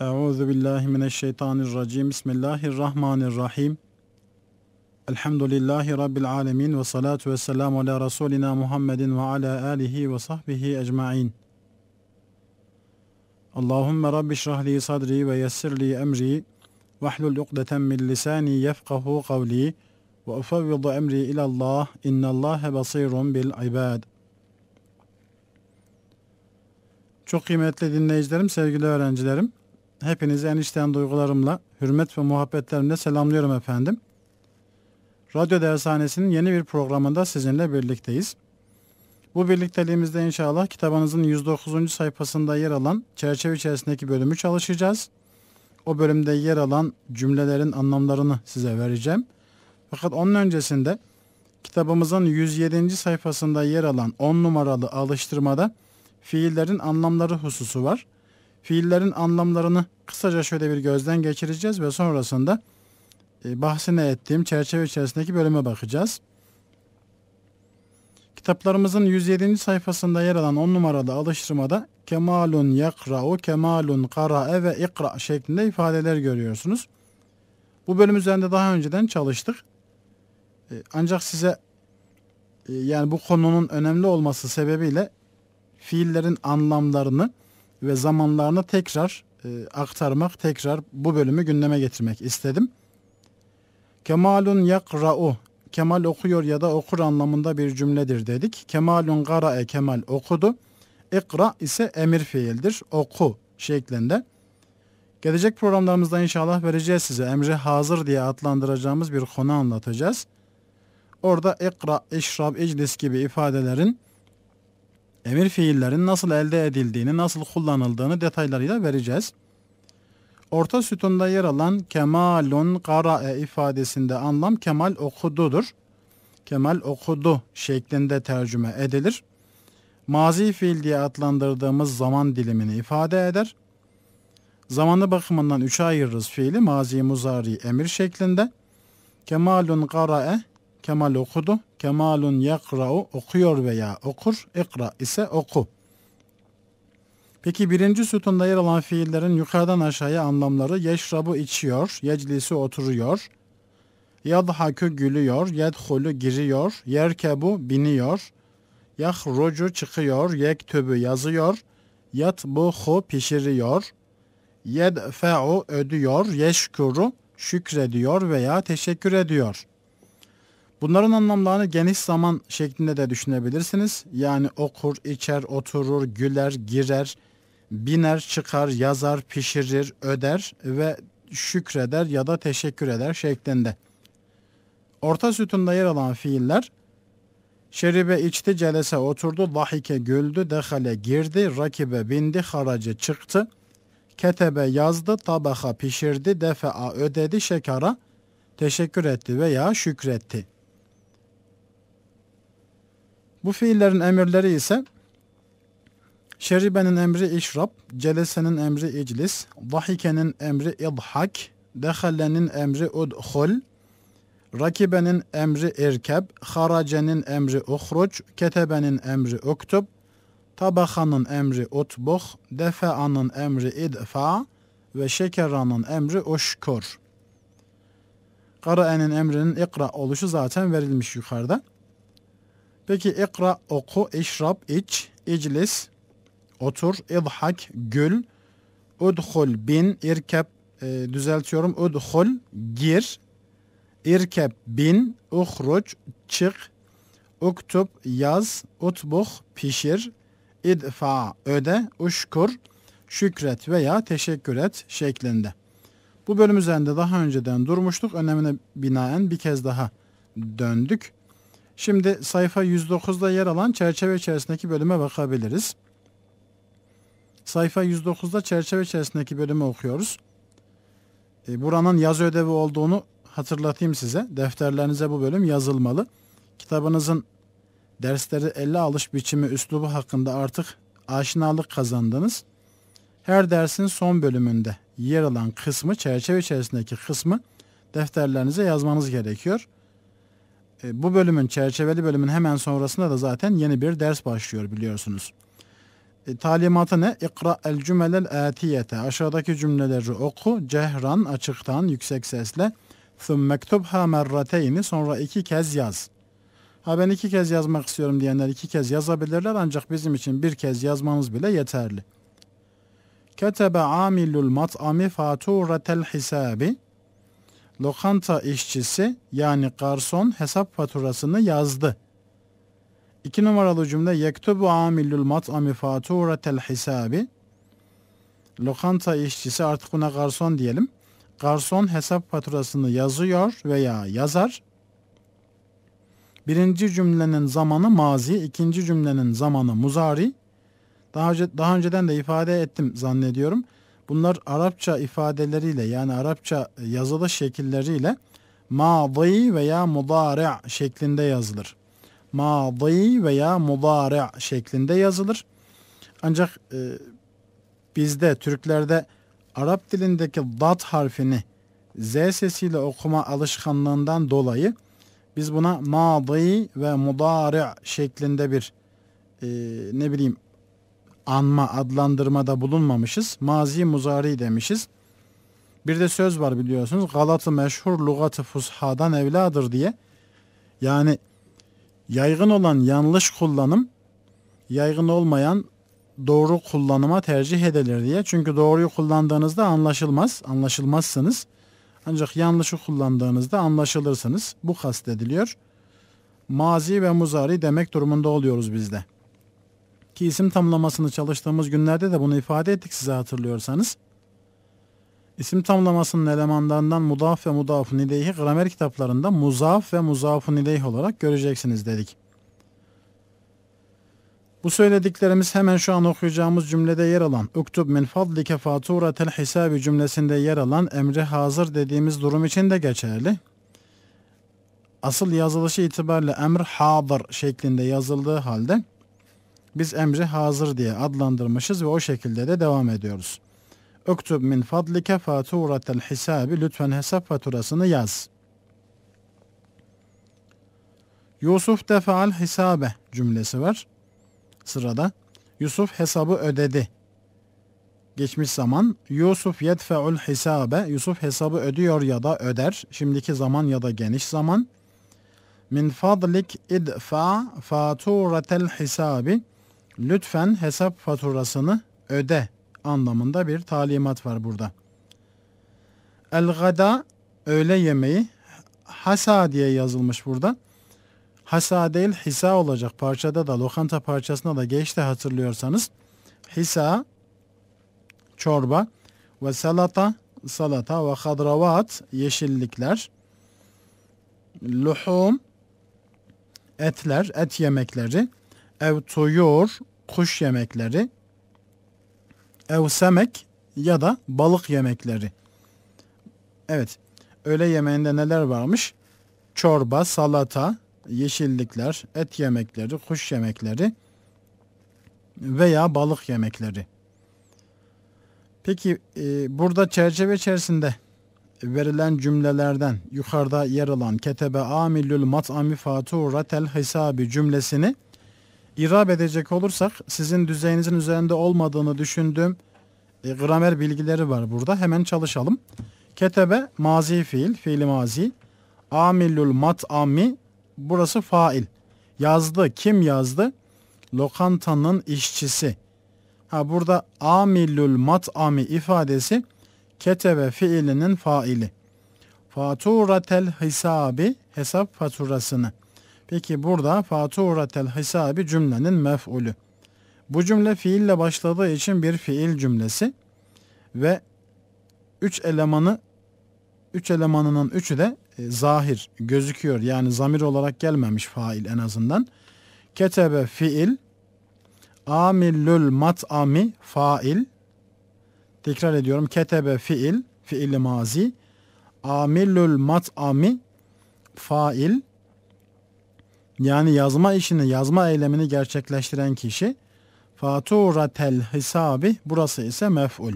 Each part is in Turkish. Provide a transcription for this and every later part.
Euzu billahi mineşşeytanirracim. Bismillahirrahmanirrahim. Elhamdülillahi rabbil alamin ve salatu vesselam ala rasulina Muhammedin ve ala alihi ve sahbihi ecmaîn. Allahumme rabbi şrahli sadri ve yessirli emri ve hlul ukdeten min lisani yefkahu kavli ve ufevvidu emri ila Allah innallâhe basirun bil ibad. Çok kıymetli dinleyicilerim, sevgili öğrencilerim. Hepinizi en içten duygularımla, hürmet ve muhabbetlerimle selamlıyorum efendim. Radyo Dershanesi'nin yeni bir programında sizinle birlikteyiz. Bu birlikteliğimizde inşallah kitabınızın 109. sayfasında yer alan çerçeve içerisindeki bölümü çalışacağız. O bölümde yer alan cümlelerin anlamlarını size vereceğim. Fakat onun öncesinde kitabımızın 107. sayfasında yer alan 10 numaralı alıştırmada fiillerin anlamları hususu var fiillerin anlamlarını kısaca şöyle bir gözden geçireceğiz ve sonrasında e, bahsine ettiğim çerçeve içerisindeki bölüme bakacağız. Kitaplarımızın 107. sayfasında yer alan 10 numaralı alıştırmada kemalun yakra'u, kemalun kara'e ve ikra şeklinde ifadeler görüyorsunuz. Bu bölüm üzerinde daha önceden çalıştık. E, ancak size e, yani bu konunun önemli olması sebebiyle fiillerin anlamlarını ve zamanlarını tekrar e, aktarmak, tekrar bu bölümü gündeme getirmek istedim. Kemalun yakra'u, kemal okuyor ya da okur anlamında bir cümledir dedik. Kemalun gara'e, kemal okudu. İkra ise emir fiildir, oku şeklinde. Gelecek programlarımızda inşallah vereceğiz size emre hazır diye adlandıracağımız bir konu anlatacağız. Orada ikra, işrab, iclis gibi ifadelerin emir fiillerin nasıl elde edildiğini, nasıl kullanıldığını detaylarıyla vereceğiz. Orta sütunda yer alan kemalun karae ifadesinde anlam kemal okududur. Kemal okudu şeklinde tercüme edilir. Mazi fiil diye adlandırdığımız zaman dilimini ifade eder. Zamanı bakımından üçe ayırırız fiili mazi muzari emir şeklinde. Kemalun karae kemal okudu Kemalun yakra'u okuyor veya okur. İkra ise oku. Peki birinci sütunda yer alan fiillerin yukarıdan aşağıya anlamları yeşrabu içiyor, yeclisi oturuyor, yadhakü gülüyor, yedhulu giriyor, yerkebu biniyor, yahrucu çıkıyor, yektübü yazıyor, yatbuhu pişiriyor, yedfe'u ödüyor, yeşkuru şükrediyor veya teşekkür ediyor. Bunların anlamlarını geniş zaman şeklinde de düşünebilirsiniz. Yani okur, içer, oturur, güler, girer, biner, çıkar, yazar, pişirir, öder ve şükreder ya da teşekkür eder şeklinde. Orta sütunda yer alan fiiller Şeribe içti, celese oturdu, dahike güldü, dehale girdi, rakibe bindi, haracı çıktı, ketebe yazdı, tabaka pişirdi, defa ödedi, şekara teşekkür etti veya şükretti.'' Bu fiillerin emirleri ise şeribenin emri işrab, celesenin emri iclis, dahikenin emri idhak, dehalenin emri udhul, rakibenin emri irkeb, haracenin emri uhruç, ketebenin emri uktub, tabakanın emri utbuh, defeanın emri idfa ve şekeranın emri uşkur. Karaenin emrinin ikra oluşu zaten verilmiş yukarıda. Peki ikra oku, işrap iç, iclis otur, idhak gül, udhul bin, irkep e, düzeltiyorum, udhul gir, irkep bin, uhruç çık, uktub yaz, utbuh pişir, idfa öde, uşkur şükret veya teşekkür et şeklinde. Bu bölüm üzerinde daha önceden durmuştuk. Önemine binaen bir kez daha döndük. Şimdi sayfa 109'da yer alan çerçeve içerisindeki bölüme bakabiliriz. Sayfa 109'da çerçeve içerisindeki bölümü okuyoruz. E, buranın yaz ödevi olduğunu hatırlatayım size. Defterlerinize bu bölüm yazılmalı. Kitabınızın dersleri elle alış biçimi, üslubu hakkında artık aşinalık kazandınız. Her dersin son bölümünde yer alan kısmı, çerçeve içerisindeki kısmı defterlerinize yazmanız gerekiyor.'' E, bu bölümün çerçeveli bölümün hemen sonrasında da zaten yeni bir ders başlıyor biliyorsunuz. E, talimatı ne? İkra el cümelel atiyete. Aşağıdaki cümleleri oku. Cehran açıktan yüksek sesle. Thummektubha merrateyni. Sonra iki kez yaz. Ha ben iki kez yazmak istiyorum diyenler iki kez yazabilirler ancak bizim için bir kez yazmanız bile yeterli. Ketebe amilul mat'ami faturatel hisabi lokanta işçisi yani garson hesap faturasını yazdı. İki numaralı cümle yektubu amillül mat'ami faturatel hisabi lokanta işçisi artık buna garson diyelim. Garson hesap faturasını yazıyor veya yazar. Birinci cümlenin zamanı mazi, ikinci cümlenin zamanı muzari. Daha, önce, daha önceden de ifade ettim zannediyorum. Bunlar Arapça ifadeleriyle yani Arapça yazılı şekilleriyle madi veya mudari' şeklinde yazılır. Madi veya mudari' şeklinde yazılır. Ancak e, bizde Türklerde Arap dilindeki dat harfini Z sesiyle okuma alışkanlığından dolayı biz buna madi ve mudari şeklinde bir e, ne bileyim anma, adlandırmada bulunmamışız. Mazi muzari demişiz. Bir de söz var biliyorsunuz. Galatı meşhur lugatı fushadan evladır diye. Yani yaygın olan yanlış kullanım, yaygın olmayan doğru kullanıma tercih edilir diye. Çünkü doğruyu kullandığınızda anlaşılmaz, anlaşılmazsınız. Ancak yanlışı kullandığınızda anlaşılırsınız. Bu kastediliyor. Mazi ve muzari demek durumunda oluyoruz bizde ki isim tamlamasını çalıştığımız günlerde de bunu ifade ettik size hatırlıyorsanız. İsim tamlamasının elemanlarından mudaf ve mudafun ileyhi gramer kitaplarında muzaf ve muzafun ileyh olarak göreceksiniz dedik. Bu söylediklerimiz hemen şu an okuyacağımız cümlede yer alan "Uktub min fadlike faturatel hisabi" cümlesinde yer alan emri hazır dediğimiz durum için de geçerli. Asıl yazılışı itibariyle emr hazır şeklinde yazıldığı halde biz emri hazır diye adlandırmışız ve o şekilde de devam ediyoruz. Öktüb min fadlike faturatel hisabi lütfen hesap faturasını yaz. Yusuf defal hisabe cümlesi var. Sırada Yusuf hesabı ödedi. Geçmiş zaman Yusuf yedfeul hisabe Yusuf hesabı ödüyor ya da öder. Şimdiki zaman ya da geniş zaman. Min fadlik idfa faturatel hisabi lütfen hesap faturasını öde anlamında bir talimat var burada. El gada öğle yemeği hasa diye yazılmış burada. Hasa değil hisa olacak. Parçada da lokanta parçasına da geçti hatırlıyorsanız. Hisa çorba ve salata salata ve hadravat yeşillikler. Luhum etler, et yemekleri. Ev tuyur kuş yemekleri, evsemek ya da balık yemekleri. Evet, öğle yemeğinde neler varmış? Çorba, salata, yeşillikler, et yemekleri, kuş yemekleri veya balık yemekleri. Peki e, burada çerçeve içerisinde verilen cümlelerden yukarıda yer alan ketebe amilül mat'ami faturatel hisabi cümlesini İrab edecek olursak sizin düzeyinizin üzerinde olmadığını düşündüğüm e, gramer bilgileri var burada. Hemen çalışalım. Ketebe mazi fiil, fiili mazi. Amilul mat ami burası fail. Yazdı. Kim yazdı? Lokantanın işçisi. Ha burada amilul mat ami ifadesi ketebe fiilinin faili. Faturatel hisabi hesap faturasını. Peki burada faturatel hisabi cümlenin mef'ulü. Bu cümle fiille başladığı için bir fiil cümlesi ve üç elemanı üç elemanının üçü de e, zahir gözüküyor. Yani zamir olarak gelmemiş fail en azından. Ketebe fiil amillül mat'ami fail tekrar ediyorum ketebe fiil fiil mazi amillül mat'ami fail yani yazma işini, yazma eylemini gerçekleştiren kişi faturatel hisabi burası ise mef'ul.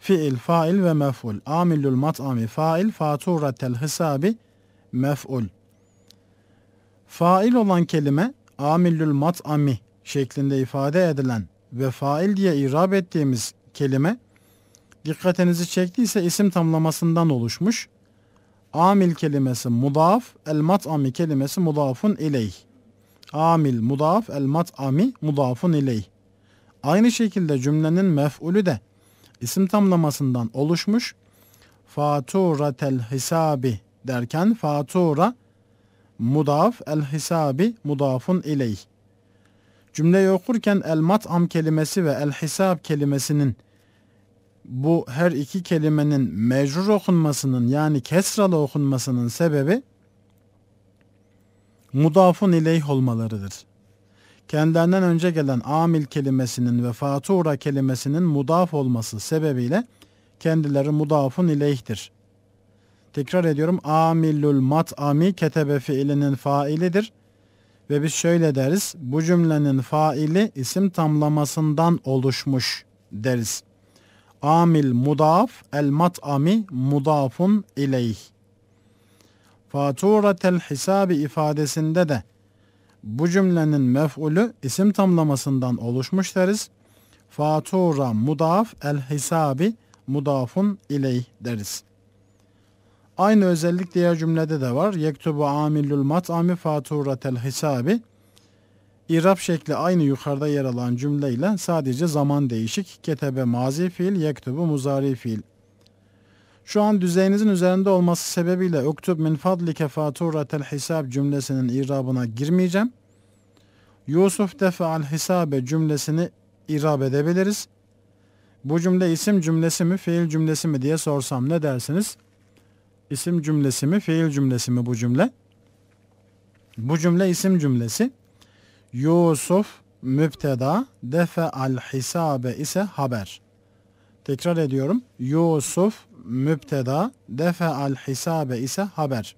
Fiil, fail ve mef'ul. Amilul mat'ami fail, faturatel hisabi mef'ul. Fail olan kelime amilul mat'ami şeklinde ifade edilen ve fail diye irab ettiğimiz kelime dikkatinizi çektiyse isim tamlamasından oluşmuş Amil kelimesi mudaf, el mat'ami kelimesi mudafun ileyh. Amil mudaf, el mat'ami mudafun ileyh. Aynı şekilde cümlenin mef'ulü de isim tamlamasından oluşmuş. Faturatel hisabi derken fatura mudaf el hisabi mudafun ileyh. Cümleyi okurken el mat'am kelimesi ve el hisab kelimesinin bu her iki kelimenin mecrur okunmasının yani kesralı okunmasının sebebi mudafun ileyh olmalarıdır. Kendilerinden önce gelen amil kelimesinin ve fatura kelimesinin mudaf olması sebebiyle kendileri mudafun ileyhtir. Tekrar ediyorum amilul mat'ami ketebe fiilinin failidir. Ve biz şöyle deriz bu cümlenin faili isim tamlamasından oluşmuş deriz amil mudaf el mat'ami mudafun ileyh. Faturatel hisabi ifadesinde de bu cümlenin mef'ulü isim tamlamasından oluşmuş deriz. Fatura mudaf el hisabi mudafun ileyh deriz. Aynı özellik diğer cümlede de var. Yektubu amilül mat'ami faturatel hisabi İrab şekli aynı yukarıda yer alan cümleyle sadece zaman değişik. Ketebe mazi fiil, yektubu muzari fiil. Şu an düzeyinizin üzerinde olması sebebiyle öktüb min fadlike faturatel hisab cümlesinin irabına girmeyeceğim. Yusuf defa'al hisabe cümlesini irab edebiliriz. Bu cümle isim cümlesi mi, fiil cümlesi mi diye sorsam ne dersiniz? İsim cümlesi mi, fiil cümlesi mi bu cümle? Bu cümle isim cümlesi. Yusuf müpteda, al hisabe ise haber. Tekrar ediyorum. Yusuf müpteda, al hisabe ise haber.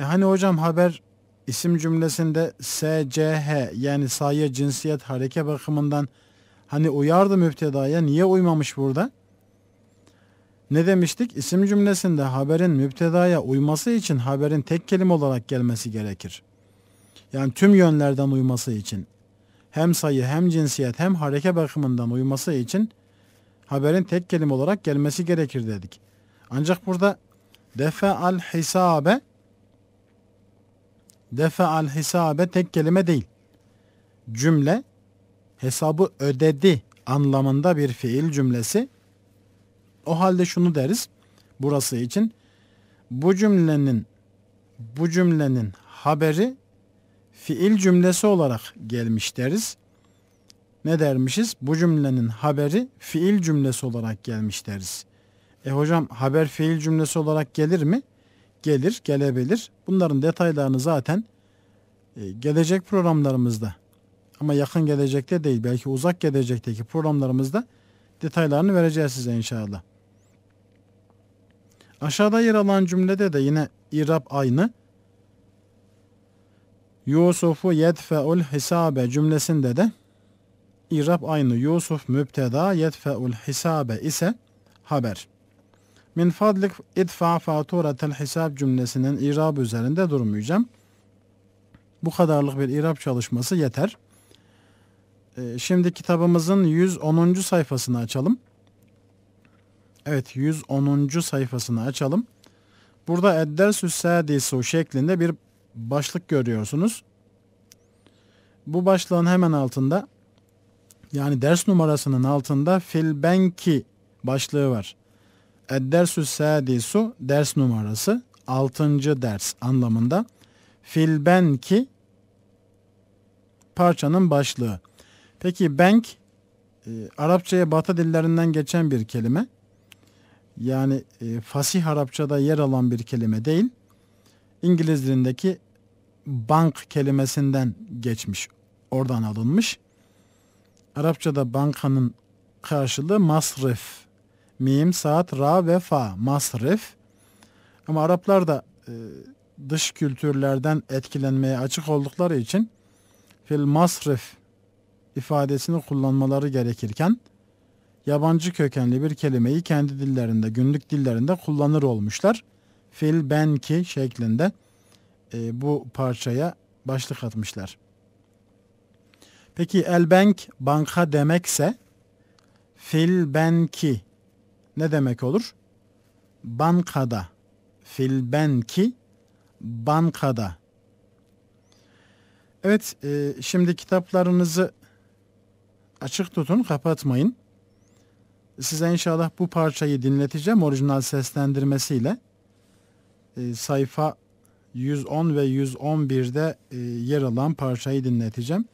E hani hocam haber isim cümlesinde SCH yani sayı cinsiyet hareke bakımından hani uyardı müptedaya niye uymamış burada? Ne demiştik? İsim cümlesinde haberin müptedaya uyması için haberin tek kelime olarak gelmesi gerekir yani tüm yönlerden uyması için hem sayı hem cinsiyet hem hareke bakımından uyması için haberin tek kelime olarak gelmesi gerekir dedik. Ancak burada defa al hisabe defa al hisabe tek kelime değil. Cümle hesabı ödedi anlamında bir fiil cümlesi. O halde şunu deriz burası için. Bu cümlenin bu cümlenin haberi fiil cümlesi olarak gelmiş deriz. Ne dermişiz? Bu cümlenin haberi fiil cümlesi olarak gelmiş deriz. E hocam haber fiil cümlesi olarak gelir mi? Gelir, gelebilir. Bunların detaylarını zaten e, gelecek programlarımızda ama yakın gelecekte değil belki uzak gelecekteki programlarımızda detaylarını vereceğiz size inşallah. Aşağıda yer alan cümlede de yine irab aynı. Yusufu yedfeul hisabe cümlesinde de İrab aynı Yusuf mübteda yedfeul hisabe ise haber. Min fadlik idfa faturatel hisab cümlesinin irab üzerinde durmayacağım. Bu kadarlık bir irab çalışması yeter. Ee, şimdi kitabımızın 110. sayfasını açalım. Evet 110. sayfasını açalım. Burada Eddersü Sadisu şeklinde bir başlık görüyorsunuz. Bu başlığın hemen altında yani ders numarasının altında filbenki başlığı var. Eddersü sadisu ders numarası 6. ders anlamında. Filbenki parçanın başlığı. Peki bank e, Arapçaya batı dillerinden geçen bir kelime. Yani e, fasih Arapçada yer alan bir kelime değil. İngiliz dilindeki bank kelimesinden geçmiş. Oradan alınmış. Arapçada bankanın karşılığı masrif. Mim, saat, ra ve fa. Masrif. Ama Araplar da e, dış kültürlerden etkilenmeye açık oldukları için fil masrif ifadesini kullanmaları gerekirken yabancı kökenli bir kelimeyi kendi dillerinde, günlük dillerinde kullanır olmuşlar fil benki şeklinde e, bu parçaya başlık atmışlar. Peki El Bank banka demekse fil benki ne demek olur? Bankada. Fil benki bankada. Evet e, şimdi kitaplarınızı açık tutun kapatmayın. Size inşallah bu parçayı dinleteceğim orijinal seslendirmesiyle e, sayfa 110 ve 111'de e, yer alan parçayı dinleteceğim.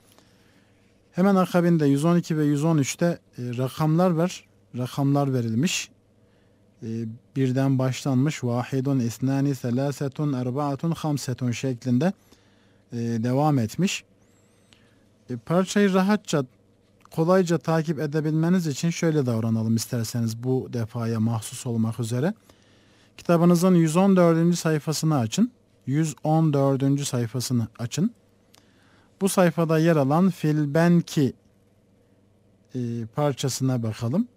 Hemen akabinde 112 ve 113'te e, rakamlar var. Rakamlar verilmiş. E, birden başlanmış. Vahidun, isnani, selasetun, erbaatun, hamsetun şeklinde e, devam etmiş. E, parçayı rahatça, kolayca takip edebilmeniz için şöyle davranalım isterseniz bu defaya mahsus olmak üzere. Kitabınızın 114. sayfasını açın. 114. sayfasını açın. Bu sayfada yer alan Filbenki e, parçasına bakalım.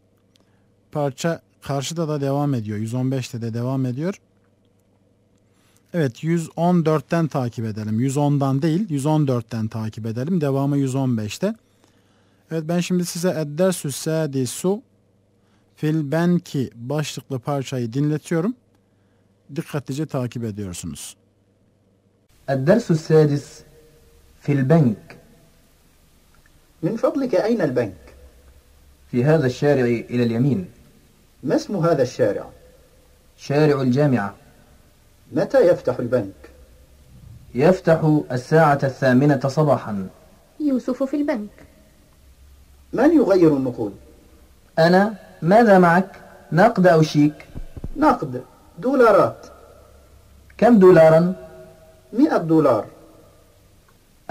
Parça karşıda da devam ediyor. 115'te de devam ediyor. Evet 114'ten takip edelim. 110'dan değil 114'ten takip edelim. Devamı 115'te. Evet ben şimdi size Eddersü Sadisu Fil Benki başlıklı parçayı dinletiyorum. dikkatlice takip ediyorsunuz. الدرس السادس في البنك من فضلك أين البنك؟ في هذا الشارع إلى اليمين ما اسم هذا الشارع؟ شارع الجامعة متى يفتح البنك؟ يفتح الساعة الثامنة صباحا يوسف في البنك من يغير النقود؟ أنا ماذا معك؟ نقد أو شيك؟ نقد دولارات كم دولارا؟ مئة دولار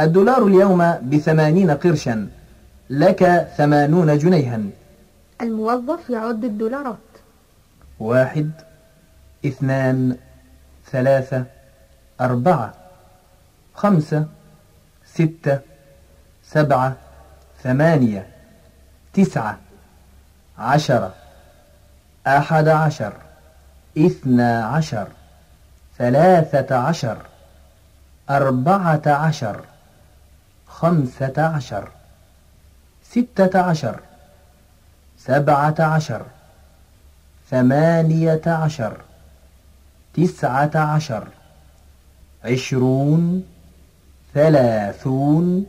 الدولار اليوم بثمانين قرشا لك ثمانون جنيها الموظف يعد الدولارات واحد اثنان ثلاثة أربعة خمسة ستة سبعة ثمانية تسعة عشرة أحد عشر اثنا عشر ثلاثة عشر أربعة عشر خمسة عشر ستة عشر سبعة عشر ثمانية عشر تسعة عشر عشرون ثلاثون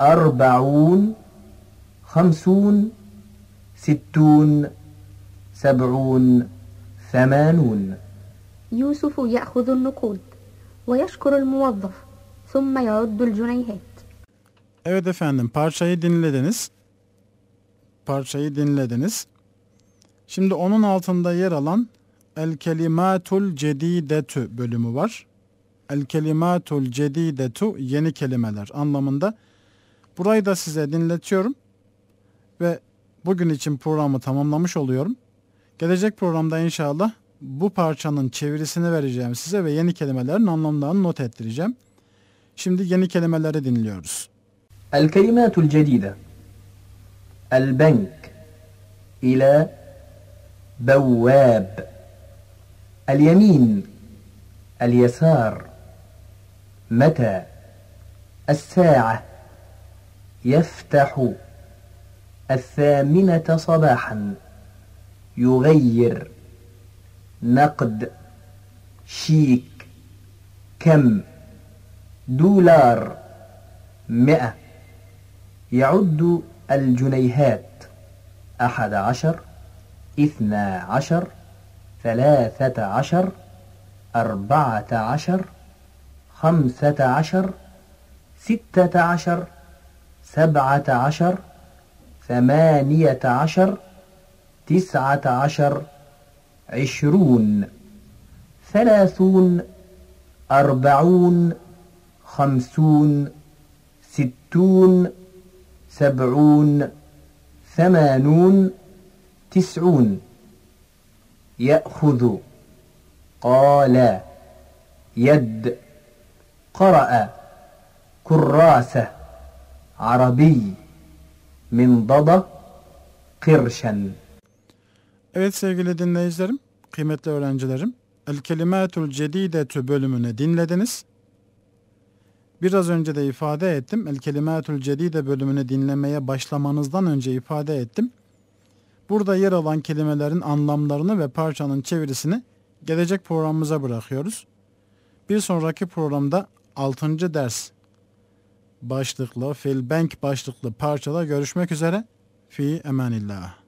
أربعون خمسون ستون سبعون ثمانون يوسف يأخذ النقود ويشكر الموظف ثم يعد الجنيهات Evet efendim parçayı dinlediniz. Parçayı dinlediniz. Şimdi onun altında yer alan El Kelimatul Cedidetü bölümü var. El Kelimatul Cedidetu yeni kelimeler anlamında. Burayı da size dinletiyorum ve bugün için programı tamamlamış oluyorum. Gelecek programda inşallah bu parçanın çevirisini vereceğim size ve yeni kelimelerin anlamlarını not ettireceğim. Şimdi yeni kelimeleri dinliyoruz. El kelimatul cedide El bank ila bevvab El yemin El yasar. Meta الساعة يفتح الثامنة صباحاً يغير نقد شيك كم دولار مئة يعد الجنيهات أحد عشر اثنا عشر ثلاثة عشر أربعة عشر خمسة عشر ستة عشر سبعة عشر ثمانية عشر تسعة عشر عشرون ثلاثون أربعون خمسون ستون سبعون ثمانون تسعون يأخذ قال يد قرأ كراسة عربي منضدة قرشا Evet sevgili dinleyicilerim, kıymetli öğrencilerim. El Kelimatul Cedidetu bölümünü dinlediniz. Biraz önce de ifade ettim. El Kelimatul Cedide bölümünü dinlemeye başlamanızdan önce ifade ettim. Burada yer alan kelimelerin anlamlarını ve parçanın çevirisini gelecek programımıza bırakıyoruz. Bir sonraki programda 6. ders başlıklı, Filbank başlıklı parçada görüşmek üzere. Fi emanillah.